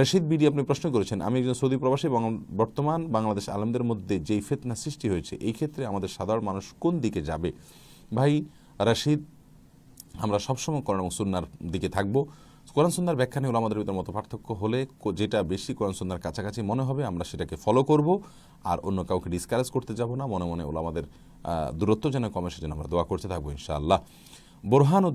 Rashid BD আপনি প্রশ্ন করেছেন আমি একজন সৌদি প্রবাসী এবং বর্তমান বাংলাদেশ আলমদের মধ্যে যেই ফেতনা সৃষ্টি হয়েছে এই ক্ষেত্রে আমাদের সাধারণ মানুষ কোন দিকে যাবে ভাই রশিদ আমরা সবসময় করণ এবং সুন্নার দিকে থাকব কোরআন সুন্দর ব্যাখ্যা নিয়ে আমাদের ভিতরে মতো পার্থক্য হলে যেটা বেশি কোরআন সুন্দর কাছাকাছি মনে হবে আমরা সেটাকে ফলো করব আর অন্য কাউকে ডিসকারেজ করতে যাব না মনে মনে ওলা আমাদের দূরত্ব যেন কমে সেজন্য আমরা দোয়া করতে থাকবো ইনশাআল্লাহ বোরহান